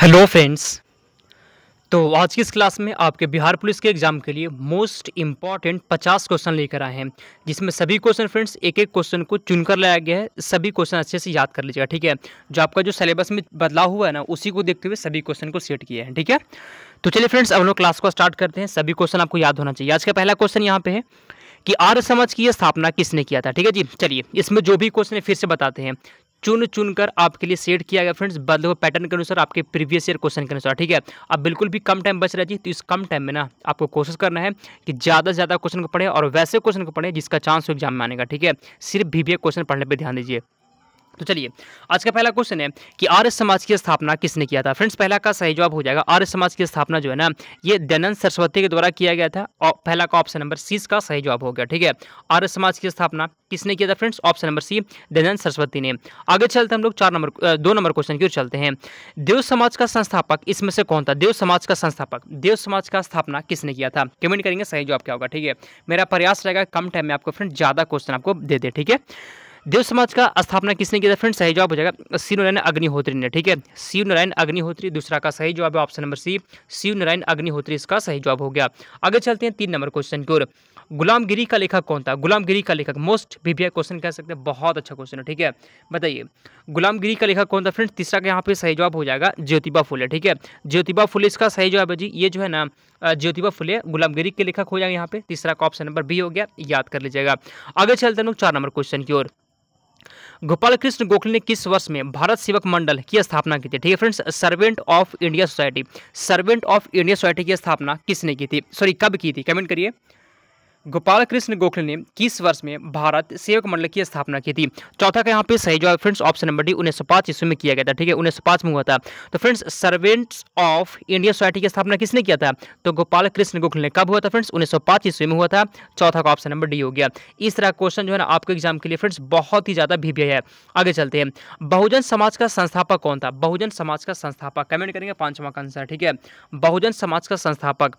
hello friends तो आज की इस क्लास में आपके बिहार पुलिस के एग्जाम के लिए मोस्ट इम्पॉर्टेंट 50 क्वेश्चन लेकर आए हैं जिसमें सभी क्वेश्चन फ्रेंड्स एक एक क्वेश्चन को चुनकर लाया गया है सभी क्वेश्चन अच्छे से याद कर लीजिएगा ठीक है जो आपका जो सिलेबस में बदलाव हुआ है ना उसी को देखते हुए सभी क्वेश्चन को सेट किया है ठीक है तो चलिए फ्रेंड्स अब लोग क्लास को स्टार्ट करते हैं सभी क्वेश्चन आपको याद होना चाहिए आज का पहला क्वेश्चन यहाँ पे है कि आर्य समाज की यह स्थापना किसने किया था ठीक है जी चलिए इसमें जो भी क्वेश्चन है फिर से बताते हैं चुन चुन कर आपके लिए सेट किया गया फ्रेंड्स बदलो पैटर्न के अनुसार आपके प्रीवियस ईयर क्वेश्चन के अनुसार ठीक है अब बिल्कुल भी कम टाइम बच रहा जी तो इस कम टाइम में ना आपको कोशिश करना है कि ज़्यादा से ज़्यादा क्वेश्चन को पढ़े और वैसे क्वेश्चन को पढ़ें जिसका चांस हो एग्जाम में आने का ठीक है सिर्फ भी क्वेश्चन पढ़ने पर ध्यान दीजिए तो चलिए आज का पहला क्वेश्चन है कि आर्य समाज की स्थापना किसने किया था फ्रेंड्स पहला का सही जवाब हो जाएगा आर्य समाज की स्थापना जो है ना ये दयानंद सरस्वती के द्वारा किया गया था और पहला का ऑप्शन नंबर सी का सही जवाब हो गया ठीक है आर्य समाज की स्थापना किसने किया था friends option number C Dayanand Saraswati ने आगे चलते हम लोग चार नंबर दो नंबर क्वेश्चन की ओर चलते हैं देव समाज का संस्थापक इसमें से कौन था देव समाज का संस्थापक देव समाज का स्थापना किसने किया था कमेंट करेंगे सही जवाब क्या होगा ठीक है मेरा प्रयास रहेगा कम टाइम में आपको फ्रेंड ज़्यादा क्वेश्चन आपको दे दे ठीक है देव समाज का स्थापना किसने किया था फ्रेंड सही जवाब हो जाएगा शिव नारायण अग्निहोत्री ने ठीक है शिव नारायण अग्निहोत्री दूसरा का सही जवाब है option number C Shiv Narayan Agnihotri इसका सही जवाब हो गया आगे चलते हैं तीन नंबर क्वेश्चन की ओर गुलामगिरी का लेखक कौन था गुलामगिरी का लेखक मोस्ट बीबीआई क्वेश्चन कह सकते हैं बहुत अच्छा क्वेश्चन है ठीक है बताइए गुलामगिरी का लेखक कौन था फ्रेंड तीसरा का यहाँ पे सही जवाब हो जाएगा ज्योतिबा फुले ठीक है ज्योतिबा फुले इसका सही जवाब है जी ये जो है ना ज्योतिबा फुले गुलामगिरी के लेखक हो जाएगा यहाँ पे तीसरा का ऑप्शन नंबर बी हो गया याद कर लीजिएगा आगे चलते हैं लोग चार नंबर क्वेश्चन की ओर गोपाल कृष्ण गोखले ने किस वर्ष में भारत सेवक मंडल की स्थापना की थी ठीक है friends servant of India society servant of India society की स्थापना किसने की थी सॉरी कब की थी कमेंट करिए गोपाल कृष्ण गोखले ने किस वर्ष में भारत सेवक मंडल की स्थापना की थी चौथा का यहाँ पे सही जवाब फ्रेंड्स ऑप्शन नंबर डी उन्नीस ईस्वी में किया गया था ठीक है उन्नीस में हुआ था तो friends servants of India society की स्थापना किसने किया था तो गोपाल कृष्ण गोखले ने कब हुआ था फ्रेंड्स उन्नीस ईस्वी में हुआ था चौथा का ऑप्शन नंबर डी हो गया इस तरह क्वेश्चन जो है ना आपके एग्जाम के लिए फ्रेंड्स बहुत ही ज़्यादा भी है आगे चलते हैं बहुजन समाज का संस्थापक कौन था बहुजन समाज का संस्थापक कमेंट करेंगे पांचवा का आंसर ठीक है बहुजन समाज का संस्थापक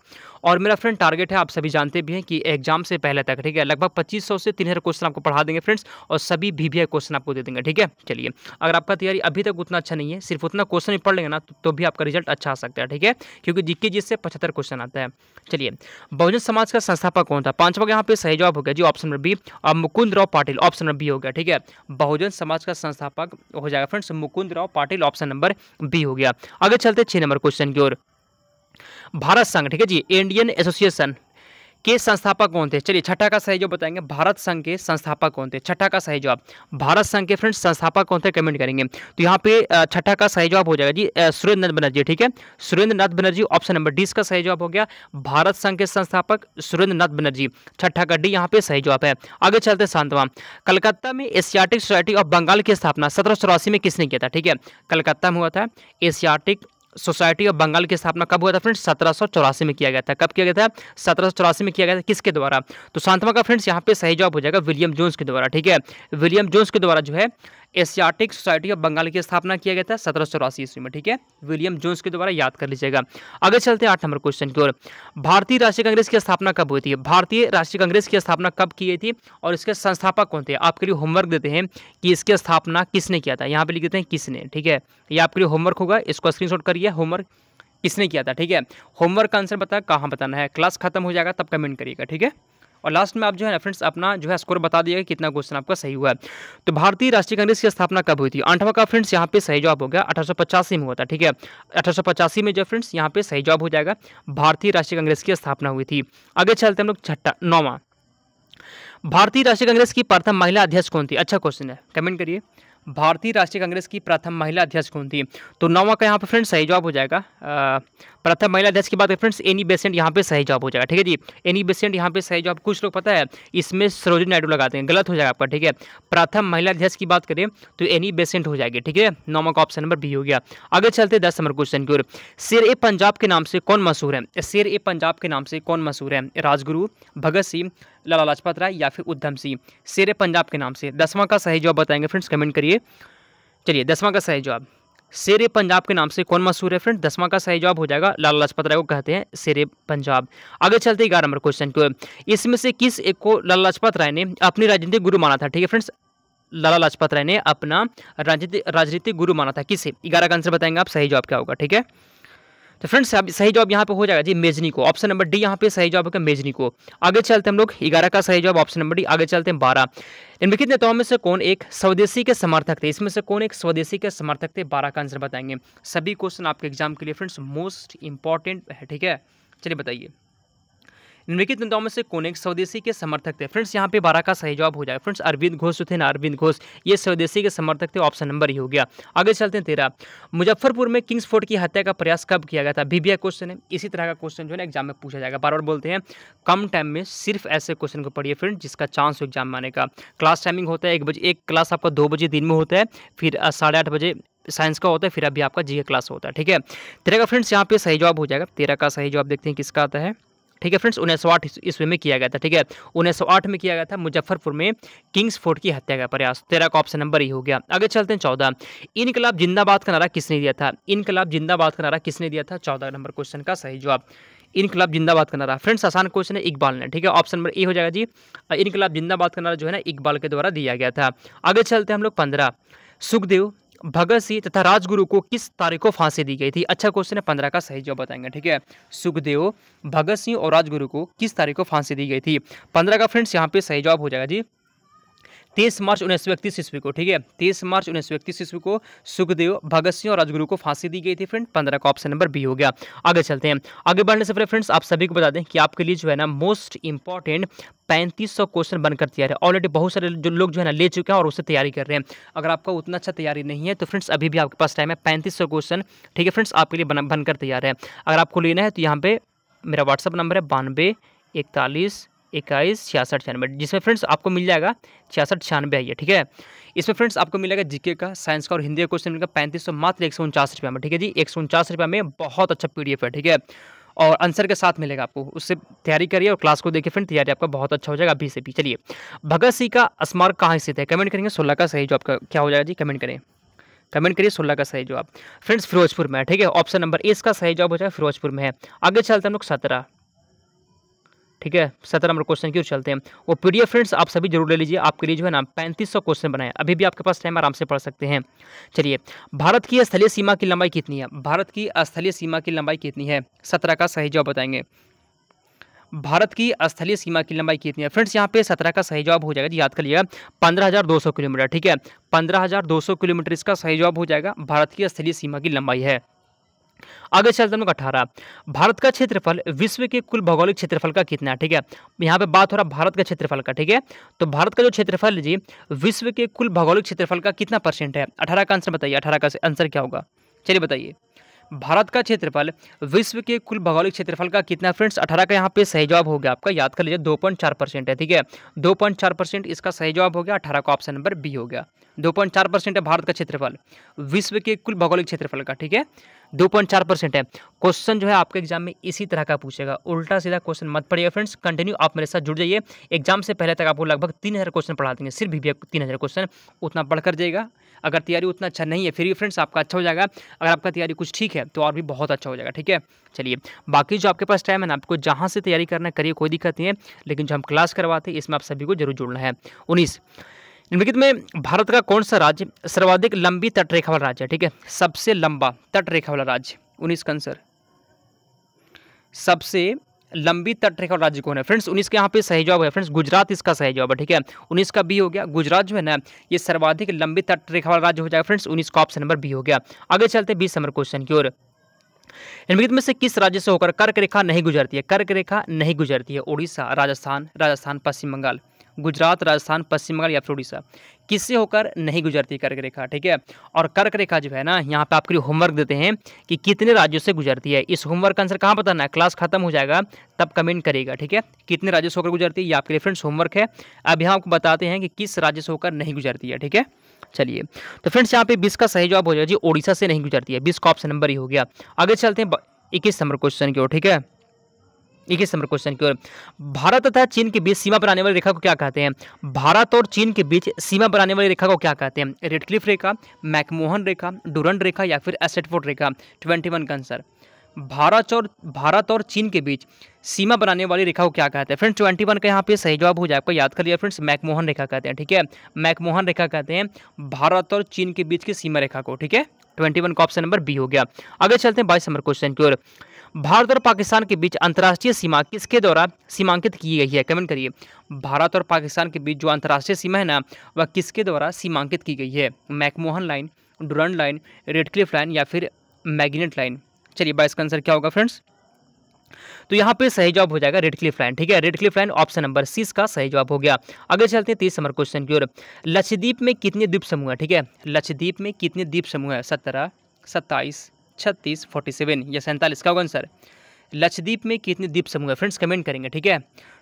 और मेरा फ्रेंड टारगेट है आप सभी जानते भी हैं कि एग्जाम एग्जाम से पहले तक ठीक है लगभग पच्चीस सौ से तीन क्वेश्चन आपको पढ़ा देंगे फ्रेंड्स और सभी भी क्वेश्चन आपको दे देंगे ठीक है चलिए अगर आपका तैयारी अभी तक उतना अच्छा नहीं है सिर्फ उतना क्वेश्चन ही पढ़ लेंगे ना तो भी आपका रिजल्ट अच्छा आ सकता है ठीक है क्योंकि जिक्के जिससे पचहत्तर क्वेश्चन आता है चलिए बहुजन समाज का संस्थापक कौन था पांचवा यहाँ पे सही जवाब हो गया जी ऑप्शन नंबर बी और Mukund Rao Patil option number B हो गया ठीक है बहुजन समाज का संस्थापक हो जाएगा friends Mukund Rao Patil option number B हो गया आगे चलते छह नंबर क्वेश्चन की ओर भारत संघ ठीक है जी इंडियन एसोसिएशन के संस्थापक कौन थे चलिए छठा का सही जो बताएंगे भारत संघ के संस्थापक कौन थे छठा का सही जवाब भारत संघ के फ्रेंड्स संस्थापक कौन थे कमेंट करेंगे तो यहाँ पे छठा का सही जवाब हो जाएगा जी सुरेंद्र नाथ बनर्जी ठीक है Surendra Nath Banerjee option number D का सही जवाब हो गया भारत संघ के संस्थापक सुरेंद्र नाथ बनर्जी छठा का डी यहाँ पे सही जवाब है आगे चलते सांतवा कलकत्ता में एशियाटिक सोसाइटी ऑफ बंगाल की स्थापना सत्रह में किसने किया था ठीक है कलकत्ता में हुआ था एशियाटिक सोसाइटी ऑफ बंगाल की स्थापना कब हुआ था फ्रेंड्स सत्रह में किया गया था कब किया गया था सत्रह में किया गया था किसके द्वारा तो सांतवा का फ्रेंड्स यहाँ पे सही जवाब हो जाएगा विलियम जोन्स के द्वारा ठीक है विलियम जोन्स के द्वारा जो है एशियाटिक सोसाइटी ऑफ बंगाल की स्थापना किया गया था सत्रह सौ चौरासी ईस्वी में ठीक है विलियम जोन्स के द्वारा याद कर लीजिएगा आगे चलते हैं आठ नंबर क्वेश्चन की ओर भारतीय राष्ट्रीय कांग्रेस की स्थापना कब हुई थी भारतीय राष्ट्रीय कांग्रेस की स्थापना कब की गई थी और इसके संस्थापक कौन थे आपके लिए होमवर्क देते हैं कि इसकी स्थापना किसने किया था यहाँ पर लिख देते हैं किसने ठीक है ये आपके लिए होमवर्क होगा इसको स्क्रीनशॉट करिए होमवर्क किसने किया था ठीक है होमवर्क का आंसर बताया कहाँ बताना है क्लास खत्म हो जाएगा तब कमेंट करिएगा ठीक है और लास्ट में आप जो है ना फ्रेंड्स अपना जो है स्कोर बता दिएगा कितना क्वेश्चन आपका सही हुआ है तो भारतीय राष्ट्रीय कांग्रेस की स्थापना कब हुई थी आठवां का फ्रेंड्स यहाँ पे सही जवाब हो गया अठारह में हुआ था ठीक है अठारह में जो फ्रेंड्स यहाँ पे सही जवाब हो जाएगा भारतीय राष्ट्रीय कांग्रेस की स्थापना हुई थी आगे चलते हम लोग छठा नौवा भारतीय राष्ट्रीय कांग्रेस की प्रथम महिला अध्यक्ष कौन थी अच्छा क्वेश्चन है कमेंट करिए भारतीय राष्ट्रीय कांग्रेस की प्रथम महिला अध्यक्ष कौन थी तो नौवा का यहाँ पर फ्रेंड्स सही जवाब हो जाएगा प्रथम महिला अध्यक्ष की बात है फ्रेंड्स एनी बेसेंट यहाँ पे सही जवाब हो जाएगा ठीक है जी एनी बेसेंट यहाँ पे सही जवाब कुछ लोग पता है इसमें सरोजिनी नायडू लगाते हैं गलत हो जाएगा आपका ठीक है प्रथम महिला अध्यक्ष की बात करें तो एनी बेसेंट हो जाएगी ठीक है नौवा का ऑप्शन नंबर बी हो गया आगे चलते दस नंबर क्वेश्चन की ओर शेर ए पंजाब के नाम से कौन मशहूर है शेर ए पंजाब के नाम से कौन मशहूर है राजगुरु भगत सिंह लाला लाजपत राय या फिर उद्धम सिंह शेर पंजाब के नाम से दसवां का सही जवाब बताएंगे फ्रेंड्स कमेंट करिए चलिए दसवां का सही जवाब शेर पंजाब के नाम से कौन मशहूर है फ्रेंड दसवां का सही जवाब हो जाएगा लाला लाजपत राय को कहते हैं शेर पंजाब आगे चलते ग्यारह नंबर क्वेश्चन को इसमें से किस एक को लाला लाजपत राय ने अपनी राजनीतिक गुरु माना था ठीक है फ्रेंड्स लाला लाजपत राय ने अपना राजनीतिक राजनीतिक गुरु माना था किसे ग्यारह का आंसर बताएंगे आप सही जवाब क्या होगा ठीक है तो फ्रेंड्स अब सही जवाब यहाँ पे हो जाएगा जी मेजनी को ऑप्शन नंबर डी यहाँ पे सही जवाब होगा मेजनी को आगे चलते हम लोग ग्यारह का सही जवाब ऑप्शन नंबर डी आगे चलते हैं बारह निम्नलिखित नेताओं में से कौन एक स्वदेशी के समर्थक थे इसमें से कौन एक स्वदेशी के समर्थक थे बारह का आंसर बताएंगे सभी क्वेश्चन आपके एग्जाम के लिए फ्रेंड्स मोस्ट इंपॉर्टेंट है ठीक है चलिए बताइए निम्नलिखित नेताओं में से कौन एक स्वदेशी के समर्थक थे फ्रेंड्स यहाँ पे बारह का सही जवाब हो जाए फ्रेंड्स अरविंद घोष थे ना अरविंद घोष ये स्वदेशी के समर्थक थे ऑप्शन नंबर ही हो गया आगे चलते हैं तेरह मुजफ्फरपुर में किंग्स फोर्ट की हत्या का प्रयास कब किया गया था बीबीआई क्वेश्चन है इसी तरह का क्वेश्चन जो है एग्जाम में पूछा जाएगा बार बार बोलते हैं कम टाइम में सिर्फ ऐसे क्वेश्चन को पढ़िए फ्रेंड जिसका चांस हो एग्जाम आने का क्लास टाइमिंग होता है एक बजे एक क्लास आपका दो बजे दिन में होता है फिर साढ़े आठ बजे साइंस का होता है फिर अभी आपका जी क्लास होता है ठीक है तेरह का फ्रेंड्स यहाँ पे सही जवाब हो जाएगा तेरह का सही जवाब देखते हैं किसका आता है ठीक है फ्रेंड्स उन्नीस सौ आठ ईस्वी में किया गया था ठीक है उन्नीस सौ आठ में किया गया था मुजफ्फरपुर में किंग्स फोर्ट की हत्या का प्रयास तेरह का ऑप्शन नंबर ही हो गया आगे चलते हैं चौदह इनकलाब जिंदाबाद का नारा किसने दिया था इनकलाब जिंदाबाद का नारा किसने दिया था चौदह नंबर क्वेश्चन का सही जवाब इनकलाब जिंदाबाद का नारा फ्रेंड्स आसान क्वेश्चन है इकबाल ने ठीक है ऑप्शन नंबर ए हो जाएगा जी इनकलाब जिंदाबाद का नारा जो है ना इकबाल के द्वारा दिया गया था आगे चलते हैं हम लोग पंद्रह सुखदेव भगत सिंह तथा राजगुरु को किस तारीख को फांसी दी गई थी अच्छा क्वेश्चन है पंद्रह का सही जवाब बताएंगे ठीक है सुखदेव भगत सिंह और राजगुरु को किस तारीख को फांसी दी गई थी पंद्रह का फ्रेंड्स यहाँ पे सही जवाब हो जाएगा जी तीस मार्च उन्नीस सौ इकतीस ईस्वी को ठीक है तीस मार्च उन्नीस सौ इकतीस ईस्वी को सुखदेव भगत सिंह और राजगुरु को फांसी दी गई थी फ्रेंड पंद्रह का ऑप्शन नंबर बी हो गया आगे चलते हैं आगे बढ़ने से पहले फ्रेंड्स आप सभी को बता दें कि आपके लिए जो है ना मोस्ट इंपॉर्टेंट पैंतीस सौ क्वेश्चन बनकर तैयार है ऑलरेडी बहुत सारे जो लोग जो है ना ले चुके हैं और उससे तैयारी कर रहे हैं अगर आपका उतना अच्छा तैयारी नहीं है तो फ्रेंड्स अभी भी आपके पास टाइम है पैंतीस सौ क्वेश्चन ठीक है फ्रेंड्स आपके लिए बनकर तैयार है अगर आपको लेना है तो यहाँ पे मेरा व्हाट्सअप नंबर है बानवे इकतालीस इक्कीस छियासठ छियानवे जिसमें फ्रेंड्स आपको मिल जाएगा छियासठ छियानवे आइए ठीक है इसमें फ्रेंड्स आपको मिलेगा जीके का साइंस का और हिंदी का क्वेश्चन मिलेगा पैंतीस सौ मात्र एक सौ उनचास रुपये में ठीक है जी एक सौ उनचास रुपये में बहुत अच्छा पी है ठीक है और आंसर के साथ मिलेगा आपको उससे तैयारी करिए और क्लास को देखिए फ्रेंड तैयारी आपका बहुत अच्छा हो जाएगा अभी से भी चलिए भगत सिंह का स्मारक कहाँ स्थित है कमेंट करेंगे सोलह का सही जो आपका क्या हो जाएगा जी कमेंट करें कमेंट करिए सोलह का सही जवाब फ्रेंड्स फिरोजपुर में है ठीक है ऑप्शन नंबर ए इसका सही जवाब हो जाएगा फिरोजपुर में है आगे चलते हम लोग सत्रह ठीक है सत्रह नंबर क्वेश्चन की ओर चलते हैं वो पीडीएफ फ्रेंड्स आप सभी जरूर ले लीजिए आपके लिए जो है ना पैंतीस सौ क्वेश्चन बनाए अभी भी आपके पास टाइम आराम से पढ़ सकते हैं चलिए भारत की स्थलीय सीमा की लंबाई कितनी है भारत की स्थलीय सीमा की लंबाई कितनी है सत्रह का सही जवाब बताएंगे भारत की स्थलीय सीमा की लंबाई कितनी है फ्रेंड्स यहाँ पे सत्रह का सही जवाब हो जाएगा याद कर लिया पंद्रह हज़ार दो सौ किलोमीटर ठीक है पंद्रह हज़ार दो सौ किलोमीटर इसका सही जवाब हो जाएगा भारत की स्थलीय सीमा की लंबाई है आगे चलते हैं अठारह भारत का क्षेत्रफल विश्व के कुल भौगोलिक क्षेत्रफल का कितना है ठीक है यहाँ पे बात हो रहा भारत का क्षेत्रफल का ठीक है तो भारत का जो क्षेत्रफल जी विश्व के कुल भौगोलिक क्षेत्रफल का कितना परसेंट है अठारह का आंसर बताइए अठारह का आंसर क्या होगा चलिए बताइए भारत का क्षेत्रफल विश्व के कुल भौगोलिक क्षेत्रफल का कितना फ्रेंड्स अठारह का यहाँ पे सही जवाब हो गया आपका याद कर लीजिए दो पॉइंट चार परसेंट है ठीक है दो पॉइंट चार परसेंट इसका सही जवाब हो गया अठारह का ऑप्शन नंबर बी हो गया दो पॉइंट चार परसेंट है भारत का क्षेत्रफल विश्व के कुल भौगोलिक क्षेत्रफल का ठीक है दो पॉइंट चार परसेंट है क्वेश्चन जो है आपके एग्जाम में इसी तरह का पूछेगा उल्टा सीधा क्वेश्चन मत पड़ेगा फ्रेंड्स कंटिन्यू आप मेरे साथ जुड़ जाइए एग्जाम से पहले तक आपको लगभग तीन हज़ार क्वेश्चन पढ़ा देंगे सिर्फ भी तीन हज़ार क्वेश्चन उतना पढ़ कर जाएगा अगर तैयारी उतना अच्छा नहीं है फिर भी फ्रेंड्स आपका अच्छा हो जाएगा अगर आपका तैयारी कुछ ठीक है तो और भी बहुत अच्छा हो जाएगा ठीक है चलिए बाकी जो आपके पास टाइम है ना आपको जहाँ से तैयारी करना करिए कोई दिक्कत नहीं है लेकिन जो हम क्लास करवाते हैं इसमें आप सभी को जरूर जुड़ना है उन्नीस निम्नलिखित में भारत का कौन सा राज्य सर्वाधिक लंबी तटरेखा वाला राज्य है ठीक है सबसे लंबा तटरेखा वाला राज्य उन्नीस का आंसर सबसे लंबी तटरेखा राज्य कौन है फ्रेंड्स उन्नीस का यहाँ पे सही जवाब है फ्रेंड्स गुजरात इसका सही जवाब है ठीक है उन्नीस का बी हो गया गुजरात जो है ना ये सर्वाधिक लंबी तटरेखा वाला राज्य हो जाएगा फ्रेंड्स उन्नीस का ऑप्शन नंबर बी हो गया आगे चलते बीस नंबर क्वेश्चन की ओर निम्नलिखित में से किस राज्य से होकर कर्क रेखा नहीं गुजरती है कर्क रेखा नहीं गुजरती है उड़ीसा राजस्थान राजस्थान पश्चिम बंगाल गुजरात राजस्थान पश्चिम बंगाल या फिर उड़ीसा किससे होकर नहीं गुजरती कर्क रेखा ठीक है और कर्क रेखा जो है ना यहाँ पे आपके लिए होमवर्क देते हैं कि कितने राज्यों से गुजरती है इस होमवर्क का आंसर कहाँ बताना है क्लास खत्म हो जाएगा तब कमेंट करेगा ठीक है कितने राज्यों से होकर गुजरती है ये आपके लिए फ्रेंड्स होमवर्क है अब यहाँ आपको बताते हैं कि किस राज्य से होकर नहीं गुजरती है ठीक है चलिए तो फ्रेंड्स यहाँ पे बीस का सही जवाब हो जाएगा जी ओडिशा से नहीं गुजरती है बीस का ऑप्शन नंबर ही हो गया आगे चलते हैं इक्कीस नंबर क्वेश्चन की ओर ठीक है इक्कीस नंबर क्वेश्चन की ओर भारत तथा चीन के बीच सीमा पर आने वाली रेखा को क्या कहते हैं भारत और चीन के बीच सीमा पर आने वाली रेखा को क्या कहते हैं रेडक्लिफ रेखा मैकमोहन रेखा डूरन रेखा या फिर एसेटफोर्ट रेखा ट्वेंटी का आंसर भारत और भारत और चीन के बीच सीमा बनाने वाली रेखा को क्या कहते हैं फ्रेंड्स ट्वेंटी वन का यहाँ पे सही जवाब हो जाए आपको याद कर लिया फ्रेंड्स मैकमोहन रेखा कहते हैं ठीक है मैकमोहन रेखा कहते हैं भारत और चीन के बीच की सीमा रेखा को ठीक है ट्वेंटी वन का ऑप्शन नंबर बी हो गया आगे चलते हैं बाईस नंबर क्वेश्चन की ओर भारत और पाकिस्तान के बीच अंतर्राष्ट्रीय सीमा किसके द्वारा सीमांकित की गई है कमेंट करिए भारत और पाकिस्तान के बीच जो अंतर्राष्ट्रीय सीमा है ना वह किसके द्वारा सीमांकित की गई है McMahon line Durand line Radcliffe line या फिर मैग्नेट लाइन चलिए बाइस का आंसर क्या होगा फ्रेंड्स तो यहाँ पे सही जवाब हो जाएगा रेडक्लिफ लाइन ठीक है रेडक्लिफ लाइन ऑप्शन नंबर सीस का सही जवाब हो गया अगर चलते हैं तीस नंबर क्वेश्चन की ओर लक्षद्वीप में कितने द्वीप समूह है ठीक है लक्षद्वीप में कितने द्वीप समूह है सत्रह सत्ताईस छत्तीस फोर्टी सेवन या सैंतालीस का होगा आंसर लक्षद्वीप में कितने द्वीप समूह है फ्रेंड्स कमेंट करेंगे ठीक है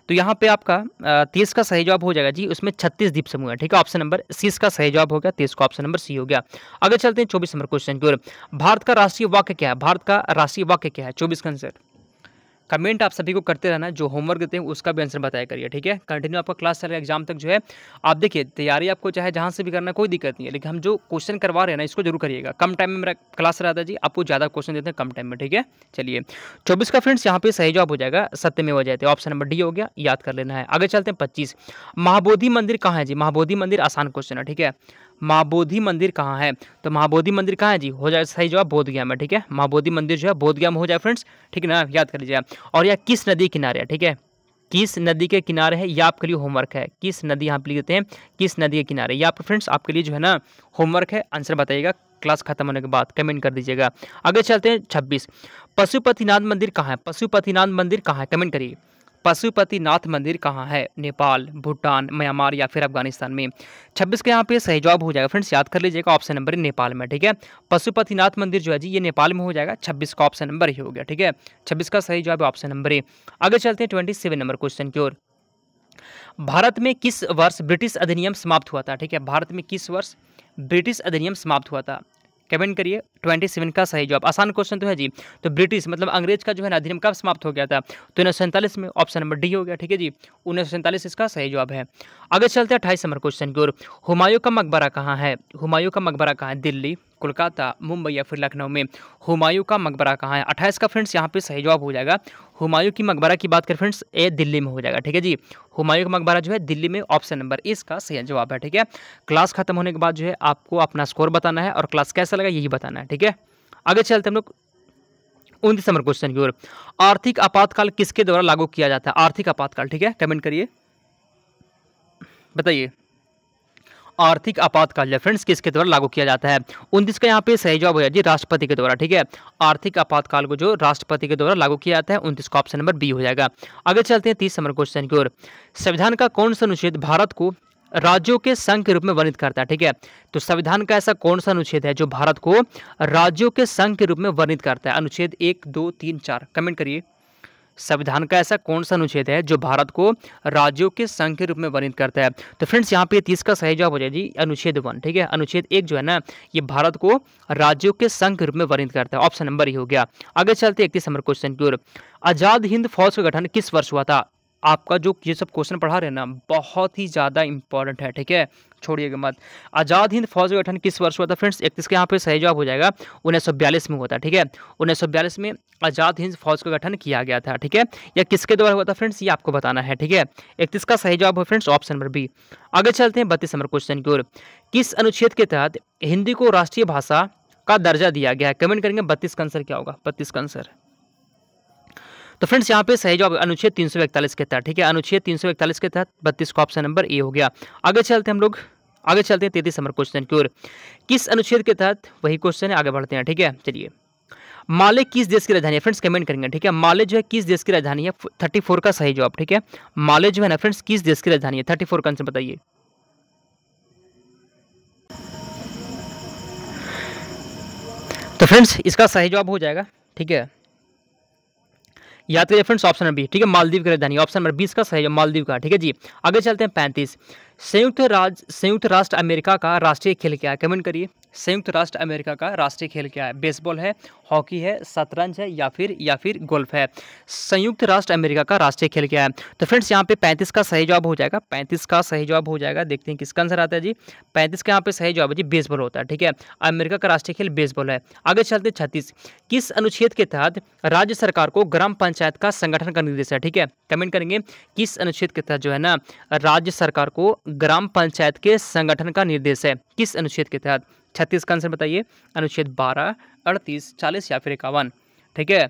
तो यहाँ पे आपका तीस का सही जवाब हो जाएगा जी उसमें छत्तीस दीप समूह है ठीक है ऑप्शन नंबर सीस का सही जवाब हो गया तीस का ऑप्शन नंबर सी हो गया अगर चलते हैं चौबीस नंबर क्वेश्चन की ओर भारत का राष्ट्रीय वाक्य क्या है भारत का राष्ट्रीय वाक्य क्या है चौबीस का आंसर कमेंट आप सभी को करते रहना जो होमवर्क देते हैं उसका भी आंसर बताया करिए ठीक है कंटिन्यू आपका क्लास चल रहा है एग्जाम तक जो है आप देखिए तैयारी आपको चाहे जहाँ से भी करना कोई दिक्कत नहीं है लेकिन हम जो क्वेश्चन करवा रहे हैं ना इसको जरूर करिएगा कम टाइम में मेरा क्लास रहता है जी आपको ज़्यादा क्वेश्चन देते हैं कम टाइम में ठीक है चलिए चौबीस का फ्रेंड्स यहाँ पे सही जवाब हो जाएगा सत्य में हो जाते ऑप्शन नंबर डी हो गया याद कर लेना है आगे चलते हैं पच्चीस महाबोधि मंदिर कहाँ है जी महाबोधि मंदिर आसान क्वेश्चन है ठीक है महाबोधि मंदिर कहाँ है तो महाबोधि मंदिर कहाँ है जी हो जाए सही जवाब बोध गया में ठीक है महाबोधि मंदिर जो है बोध गया में हो जाए फ्रेंड्स ठीक है ना याद कर लीजिएगा और यह किस नदी किनारे है ठीक है किस नदी के किनारे है यह आपके लिए होमवर्क है किस नदी यहाँ पर लिख देते हैं किस नदी के किनारे ये आप फ्रेंड्स आपके लिए जो है ना होमवर्क है आंसर बताइएगा क्लास खत्म होने के बाद कमेंट कर दीजिएगा आगे चलते हैं छब्बीस पशुपतिनाथ मंदिर कहाँ है पशुपतिनाथ मंदिर कहाँ है कमेंट करिए पशुपतिनाथ मंदिर कहाँ है नेपाल भूटान म्यांमार या फिर अफगानिस्तान में छब्बीस का यहाँ पे सही जवाब हो जाएगा फ्रेंड्स याद कर लीजिएगा ऑप्शन नंबर नेपाल में ठीक है पशुपतिनाथ मंदिर जो है जी ये नेपाल में हो जाएगा छब्बीस का ऑप्शन नंबर ही हो गया ठीक है छब्बीस का सही जवाब ऑप्शन नंबर ए आगे चलते हैं ट्वेंटी सेवन नंबर क्वेश्चन की ओर भारत में किस वर्ष ब्रिटिश अधिनियम समाप्त हुआ था ठीक है भारत में किस वर्ष ब्रिटिश अधिनियम समाप्त हुआ था कमेंट करिए ट्वेंटी सेवन का सही जवाब आसान क्वेश्चन तो है जी तो ब्रिटिश मतलब अंग्रेज का जो है ना अधिनियम कब समाप्त हो गया था तो उन्नीस में ऑप्शन नंबर डी हो गया ठीक है जी उन्नीस इसका सही जवाब है आगे चलते हैं अट्ठाईस नंबर क्वेश्चन की ओर हुमायूं का मकबरा कहाँ है हुमायूं का मकबरा कहाँ है दिल्ली कोलकाता मुंबई या फिर लखनऊ में हुमायूं का मकबरा कहाँ है अट्ठाईस का फ्रेंड्स यहाँ पे सही जवाब हो जाएगा हुमायूं की मकबरा की बात करें फ्रेंड्स ए दिल्ली में हो जाएगा ठीक है जी हुमायूं का मकबरा जो है दिल्ली में ऑप्शन नंबर इसका सही जवाब है ठीक है क्लास खत्म होने के बाद जो है आपको अपना स्कोर बताना है और क्लास कैसा लगा यही बताना है ठीक है आगे चलते हम लोग उनतीस नंबर क्वेश्चन की ओर आर्थिक आपातकाल किसके द्वारा लागू किया जाता है आर्थिक आपातकाल ठीक है कमेंट करिए बताइए आर्थिक आपातकाल है फ्रेंड्स किसके द्वारा लागू किया जाता है उन्तीस का यहाँ पे सही जवाब हो जाएगी राष्ट्रपति के द्वारा ठीक है आर्थिक आपातकाल को जो राष्ट्रपति के द्वारा लागू किया जाता है उन्तीस का ऑप्शन नंबर बी हो जाएगा आगे चलते हैं तीस नंबर क्वेश्चन की ओर संविधान का कौन सा अनुच्छेद भारत को राज्यों के संघ के रूप में वर्णित करता है ठीक है तो संविधान का ऐसा कौन सा अनुच्छेद है जो भारत को राज्यों के संघ के रूप में वर्णित करता है अनुच्छेद एक दो तीन चार कमेंट करिए संविधान का ऐसा कौन सा अनुच्छेद है जो भारत को राज्यों के संघ के रूप में वर्णित करता है तो फ्रेंड्स यहाँ पे तीस का सही जवाब हो जाएगी अनुच्छेद वन ठीक है अनुच्छेद एक जो है ना ये भारत को राज्यों के संघ के रूप में वर्णित करता है ऑप्शन नंबर ही हो गया आगे चलते इकतीस नंबर क्वेश्चन की ओर आजाद हिंद फौज का गठन किस वर्ष हुआ था आपका जो ये सब क्वेश्चन पढ़ा रहे ना बहुत ही ज़्यादा इंपॉर्टेंट है ठीक है छोड़िएगा मत आज़ाद हिंद फौज का गठन किस वर्ष हुआ था फ्रेंड्स इकतीस के यहाँ पे सही जवाब हो जाएगा उन्नीस में हुआ था ठीक है उन्नीस में आज़ाद हिंद फौज का गठन किया गया था ठीक है या किसके द्वारा हुआ था फ्रेंड्स ये आपको बताना है ठीक है इकतीस का सही जवाब है फ्रेंड्स ऑप्शन नंबर बी आगे चलते हैं बत्तीस नंबर क्वेश्चन की ओर किस अनुच्छेद के तहत हिंदी को राष्ट्रीय भाषा का दर्जा दिया गया है कमेंट करेंगे बत्तीस का आंसर क्या होगा बत्तीस का आंसर तो फ्रेंड्स यहाँ पे सही जवाब अनुच्छेद तीन के तहत ठीक है अनुच्छेद तीन के तहत बत्तीस का ऑप्शन नंबर ए हो गया आगे चलते हम लोग आगे चलते हैं तेतीस नंबर क्वेश्चन की ओर किस अनुच्छेद के तहत वही क्वेश्चन है आगे बढ़ते हैं ठीक है चलिए माले किस देश की राजधानी है फ्रेंड्स कमेंट करेंगे ठीक है माले जो है किस देश की राजधानी है थर्टी फोर का सही जवाब ठीक है माले जो है ना फ्रेंड्स किस देश की राजधानी है थर्टी फोर का आंसर बताइए तो फ्रेंड्स इसका सही जवाब हो जाएगा ठीक है याद करिए तो फ्रेंड्स ऑप्शन नंबर बी ठीक है मालदीव की राजधानी ऑप्शन नंबर बीस का सही है मालदीव का ठीक है जी आगे चलते हैं पैंतीस संयुक्त राज्य संयुक्त राष्ट्र अमेरिका का राष्ट्रीय खेल क्या है कमेंट करिए संयुक्त राष्ट्र अमेरिका का राष्ट्रीय खेल क्या है बेसबॉल है हॉकी है शतरंज है या फिर या फिर गोल्फ है संयुक्त राष्ट्र अमेरिका का राष्ट्रीय खेल क्या है तो फ्रेंड्स यहाँ पे पैंतीस का सही जवाब हो जाएगा पैंतीस का सही जवाब हो जाएगा देखते हैं किसका आंसर आता है जी पैंतीस का यहाँ पे सही जवाब है जी बेसबॉल होता है ठीक है अमेरिका का राष्ट्रीय खेल बेसबॉल है आगे चलते छत्तीस किस अनुच्छेद के तहत राज्य सरकार को ग्राम पंचायत का संगठन का निर्देश है ठीक है कमेंट करेंगे किस अनुच्छेद के तहत जो है ना राज्य सरकार को ग्राम पंचायत के संगठन का निर्देश है किस अनुच्छेद के तहत छत्तीस का आंसर बताइए अनुच्छेद बारह अड़तीस चालीस या फिर इक्यावन ठीक है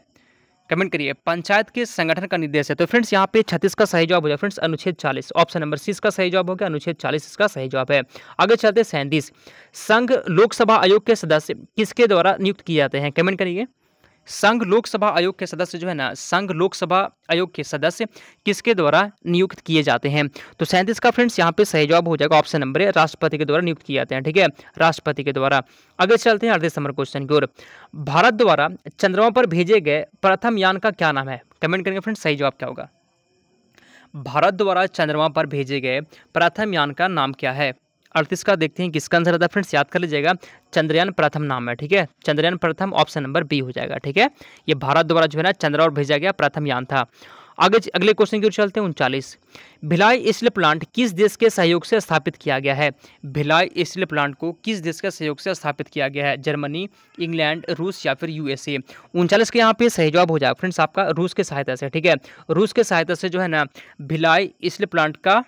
कमेंट करिए पंचायत के संगठन का निर्देश है तो फ्रेंड्स यहाँ पे छत्तीस का सही जवाब हो जाए फ्रेंड्स अनुच्छेद चालीस ऑप्शन नंबर सी इसका सही जवाब हो गया अनुच्छेद चालीस इसका सही जवाब है आगे चलते सैंतीस संघ लोकसभा आयोग के सदस्य किसके द्वारा नियुक्त किए जाते हैं कमेंट करिए संघ लोकसभा आयोग के सदस्य जो है ना संघ लोकसभा आयोग के सदस्य किसके द्वारा नियुक्त किए जाते हैं तो सैंतीस का फ्रेंड्स यहाँ पे सही जवाब हो जाएगा ऑप्शन नंबर है राष्ट्रपति के द्वारा नियुक्त किए जाते हैं ठीक है राष्ट्रपति के द्वारा आगे चलते हैं अड़तीस नंबर क्वेश्चन की ओर भारत द्वारा चंद्रमा पर भेजे गए प्रथम यान का क्या नाम है कमेंट करेंगे फ्रेंड्स सही जवाब क्या होगा भारत द्वारा चंद्रमा पर भेजे गए प्रथम यान का नाम क्या है अड़तीस का देखते हैं किसका आंसर आता है फ्रेंड्स याद कर लीजिएगा चंद्रयान प्रथम नाम है ठीक है चंद्रयान प्रथम ऑप्शन नंबर बी हो जाएगा ठीक है ये भारत द्वारा जो है ना चंद्र और भेजा गया प्रथम यान था आगे अगले क्वेश्चन की ओर चलते हैं उनचालीस भिलाई स्टील प्लांट किस देश के सहयोग से स्थापित किया गया है भिलाई स्टील प्लांट को किस देश के सहयोग से स्थापित किया गया है जर्मनी इंग्लैंड रूस या फिर यूएसए उनचालीस के यहाँ पे सही जवाब हो जाएगा फ्रेंड्स आपका रूस के सहायता से ठीक है रूस के सहायता से जो है ना भिलाई स्टील प्लांट का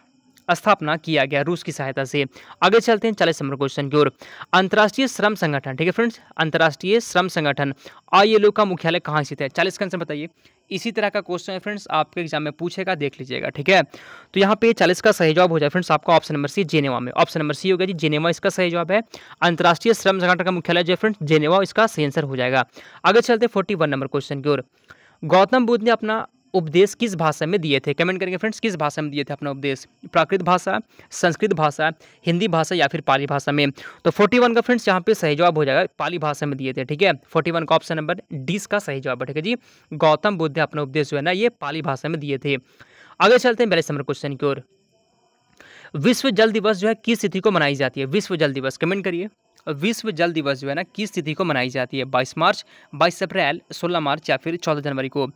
स्थापना किया गया रूस की सहायता से आगे चलते हैं चालीस नंबर क्वेश्चन की ओर अंतर्राष्ट्रीय श्रम संगठन ठीक है फ्रेंड्स अंतर्राष्ट्रीय श्रम संगठन आई का मुख्यालय कहाँ स्थित है चालीस का बताइए इसी तरह का क्वेश्चन है फ्रेंड्स आपके एग्जाम में पूछेगा देख लीजिएगा ठीक है तो यहाँ पे चालीस का सही जवाब हो जाए फ्रेंड्स आपका ऑप्शन नंबर सी जेनेवा में ऑप्शन नंबर सी हो गया जी जेनेवा इसका सही जवाब है अंतर्राष्ट्रीय श्रम संगठन का मुख्यालय जो है फ्रेंड्स जेनेवा इसका सही आंसर हो जाएगा आगे चलते फोर्टी नंबर क्वेश्चन की ओर गौतम बुद्ध ने अपना उपदेश किस भाषा में दिए थे कमेंट करेंगे फ्रेंड्स किस भाषा में दिए थे अपना उपदेश प्राकृत भाषा संस्कृत भाषा हिंदी भाषा या फिर पाली भाषा में तो 41 का फ्रेंड्स यहाँ पे सही जवाब हो जाएगा पाली भाषा में दिए थे ठीक है 41 का ऑप्शन नंबर डी का सही जवाब है ठीक है जी गौतम बुद्ध अपना उपदेश जो है ना ये पाली भाषा में दिए थे आगे चलते हैं बयालीस नंबर क्वेश्चन की ओर विश्व जल दिवस जो है किस तिथि को मनाई जाती है विश्व जल दिवस कमेंट करिए विश्व जल दिवस जो है ना किस तिथि को मनाई जाती है बाईस मार्च बाईस अप्रैल सोलह मार्च या फिर चौदह जनवरी को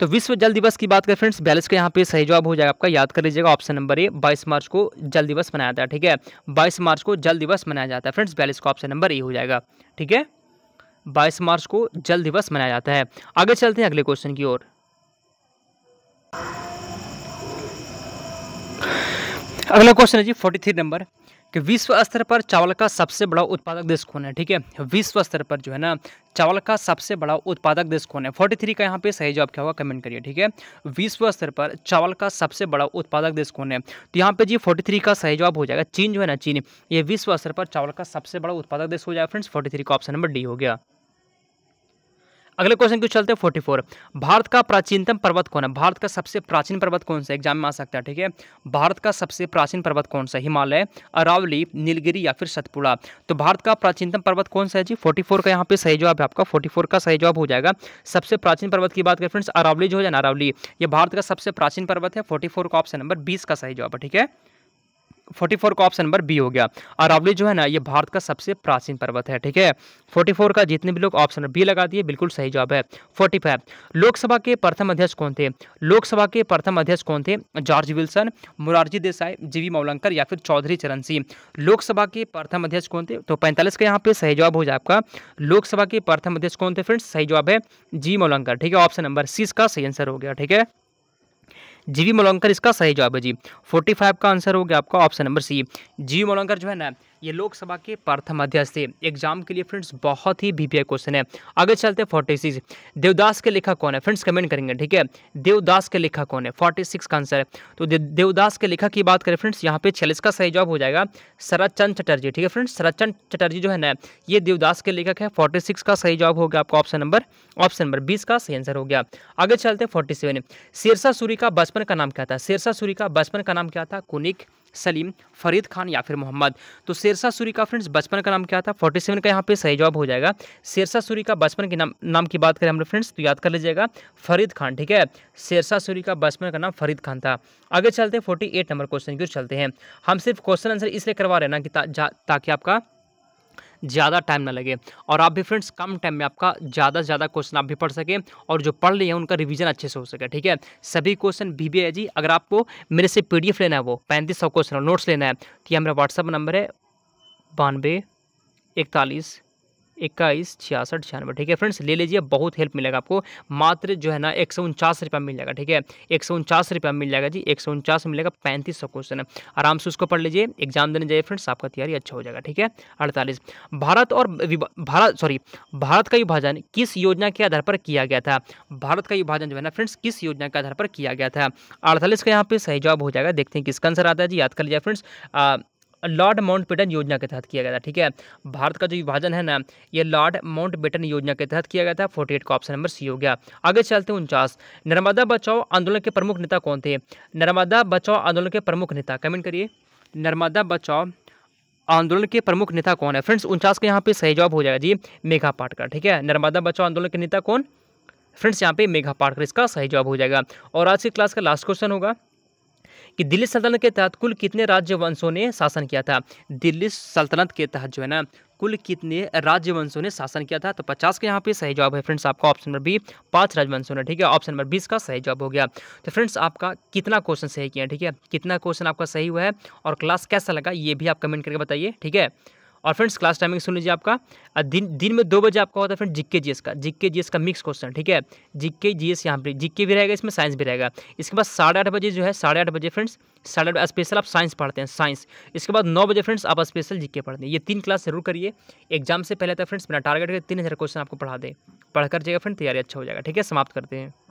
तो विश्व जल दिवस की बात करें फ्रेंड्स बैलेंस का यहाँ पे सही जवाब हो जाएगा आपका याद कर लीजिएगा ऑप्शन नंबर ए बाईस मार्च को जल दिवस मनाया जाता है ठीक है बाईस मार्च को जल दिवस मनाया जाता है फ्रेंड्स बैलेंस का ऑप्शन नंबर ए हो जाएगा ठीक है बाईस मार्च को जल दिवस मनाया जाता है आगे चलते हैं अगले क्वेश्चन की ओर अगला क्वेश्चन है जी फोर्टी थ्री नंबर कि विश्व स्तर पर चावल का सबसे बड़ा उत्पादक देश कौन है ठीक है विश्व स्तर पर जो है ना चावल का सबसे बड़ा उत्पादक देश कौन है फोर्टी थ्री का यहाँ पे सही जवाब क्या होगा कमेंट करिए ठीक है विश्व स्तर पर चावल का सबसे बड़ा उत्पादक देश कौन है तो यहाँ पे जी फोर्टी थ्री का सही जवाब हो जाएगा चीन जो है ना चीन ये विश्व स्तर पर चावल का सबसे बड़ा उत्पादक देश हो जाएगा फ्रेंड्स फोर्टी थ्री का ऑप्शन नंबर डी हो गया अगले क्वेश्चन क्यों चलते हैं फोर्टी फोर भारत का प्राचीनतम पर्वत कौन है भारत का सबसे प्राचीन पर्वत कौन सा एग्जाम में आ सकता है ठीक है भारत का सबसे प्राचीन पर्वत कौन सा हिमालय अरावली नीलगिरी या फिर सतपुड़ा तो भारत का प्राचीनतम पर्वत कौन सा है जी फोर्टी फोर का यहाँ पे सही जवाब है आपका फोर्टी फोर का सही जवाब हो जाएगा सबसे प्राचीन पर्वत की बात करें फ्रेंड्स अरावली जो है ना अरावली ये भारत का सबसे प्राचीन पर्वत है फोर्टी फोर का ऑप्शन नंबर बीस का सही जवाब है ठीक है फोर्टी फोर का ऑप्शन नंबर बी हो गया अरावली जो है ना ये भारत का सबसे प्राचीन पर्वत है ठीक है फोर्टी फोर का जितने भी लोग ऑप्शन बी लगा दिए बिल्कुल सही जवाब है फोर्टी फाइव लोकसभा के प्रथम अध्यक्ष कौन थे लोकसभा के प्रथम अध्यक्ष कौन थे जॉर्ज विल्सन मुरारजी देसाई जीवी मौलंकर या फिर चौधरी चरण सिंह लोकसभा के प्रथम अध्यक्ष कौन थे तो पैंतालीस का यहाँ पे सही जवाब हो जाए आपका लोकसभा के प्रथम अध्यक्ष कौन थे फ्रेंड्स सही जवाब है जी मौलंकर ठीक है ऑप्शन नंबर सी इसका सही आंसर हो गया ठीक है जीवी मोलंकर इसका सही जवाब है जी फोर्टी फाइव का आंसर हो गया आपका ऑप्शन नंबर सी जीवी मोलंकर जो है ना ये लोकसभा के प्रथम अध्यक्ष थे एग्जाम के लिए फ्रेंड्स बहुत ही बीपीआई क्वेश्चन है आगे चलते हैं फोर्टी सिक्स देवदास के लिखा कौन है फ्रेंड्स कमेंट करेंगे ठीक है देवदास के लिखा कौन है फोर्टी सिक्स का आंसर है तो दे, देवदास के लेखक की बात करें फ्रेंड्स यहाँ पे छियालीस का सही जवाब हो जाएगा शरद चंद चटर्जी ठीक है फ्रेंड्स शरद चंद चटर्जी जो है ना ये देवदास के लेखक है फोर्टी सिक्स का सही जवाब हो गया आपका ऑप्शन नंबर ऑप्शन नंबर बीस का सही आंसर हो गया आगे चलते हैं फोर्टी सेवन शेरसा सूरी का बचपन बचपन का नाम क्या था शेरशाह सूरी का बचपन का नाम क्या था कुनिक सलीम फरीद खान या फिर मोहम्मद तो शेरशाह सूरी का फ्रेंड्स बचपन का नाम क्या था 47 का यहाँ पे सही जवाब हो जाएगा शेरशाह सूरी का बचपन के नाम नाम की बात करें हम लोग फ्रेंड्स तो याद कर लीजिएगा फरीद खान ठीक है शेरशाह सूरी का बचपन का नाम फरीद खान था आगे चलते हैं फोर्टी नंबर क्वेश्चन की ओर चलते हैं हम सिर्फ क्वेश्चन आंसर इसलिए करवा रहे ना कि ता, ताकि आपका ज़्यादा टाइम ना लगे और आप भी फ्रेंड्स कम टाइम में आपका ज़्यादा से ज़्यादा क्वेश्चन आप भी पढ़ सकें और जो पढ़ लिए उनका रिविजन अच्छे से हो सके ठीक है सभी क्वेश्चन भी बी जी अगर आपको मेरे से पी लेना है वो पैंतीस सौ क्वेश्चन नोट्स लेना है तो ये मेरा व्हाट्सअप नंबर है बानवे इकतालीस इक्कीस छियासठ छियानवे ठीक है फ्रेंड्स ले लीजिए बहुत हेल्प मिलेगा आपको मात्र जो है ना एक सौ उनचास रुपया मिल जाएगा ठीक है एक सौ उनचास रुपया मिल जाएगा जी एक सौ उनचास मिलेगा पैंतीस सौ क्वेश्चन आराम से उसको पढ़ लीजिए एग्जाम देने जाइए फ्रेंड्स आपका तैयारी अच्छा हो जाएगा ठीक है अड़तालीस भारत और भारत सॉरी भारत का विभाजन किस योजना के आधार पर किया गया था भारत का विभाजन जो है ना फ्रेंड्स किस योजना के आधार पर किया गया था अड़तालीस का यहाँ पे सही जवाब हो जाएगा देखते हैं किसका आंसर आता है जी याद कर लीजिए फ्रेंड्स लॉर्ड माउंट योजना के तहत किया गया था ठीक है भारत का जो विभाजन है ना ये लॉर्ड माउंट योजना के तहत किया गया था फोर्टी एट का ऑप्शन नंबर सी हो गया आगे चलते हैं उनचास नर्मदा बचाओ आंदोलन के प्रमुख नेता कौन थे नर्मदा बचाओ आंदोलन के प्रमुख नेता कमेंट करिए नर्मदा बचाओ आंदोलन के प्रमुख नेता कौन है फ्रेंड्स उनचास का यहाँ पे सही जवाब हो जाएगा जी मेघा पाटकर ठीक है नर्मदा बचाओ आंदोलन के नेता कौन फ्रेंड्स यहाँ पे मेघा पाटकर इसका सही जवाब हो जाएगा और आज की क्लास का लास्ट क्वेश्चन होगा कि दिल्ली सल्तनत के तहत कुल कितने राज्यवंशों ने शासन किया था दिल्ली सल्तनत के तहत जो है ना कुल कितने राज्यवंशों ने शासन किया था तो पचास का यहाँ पे सही जवाब है फ्रेंड्स आपका ऑप्शन नंबर बी पांच राजवंशों ने ठीक है ऑप्शन नंबर बीस का सही जवाब हो गया तो फ्रेंड्स आपका कितना क्वेश्चन सही किया ठीक है कितना क्वेश्चन आपका सही हुआ है और क्लास कैसा लगा ये भी आप कमेंट करके बताइए ठीक है और फ्रेंड्स क्लास टाइमिंग सुन लीजिए आपका दिन दिन में दो बजे आपका होता है फ्रेंड जिक्के जीएस का जिक्के जीएस का मिक्स क्वेश्चन ठीक है जिक्के जीएस यहाँ पर जिक्के भी रहेगा इसमें साइंस भी रहेगा इसके बाद साढ़े आठ बजे जो है साढ़े आठ बजे फ्रेंड्स साढ़े आठ स्पेशल आप साइंस पढ़ते हैं साइंस इसके बाद नौ बजे फ्रेंड्स आप स्पेशल जिक्के पढ़ते हैं ये तीन क्लास जरूर करिए एग्जाम से पहले तो फ्रेंड्स मेरा टारगेट है तीन हज़ार क्वेश्चन आपको पढ़ा दें पढ़ कर जाएगा फ्रेंड तैयारी अच्छा हो जाएगा ठीक है समाप्त करते हैं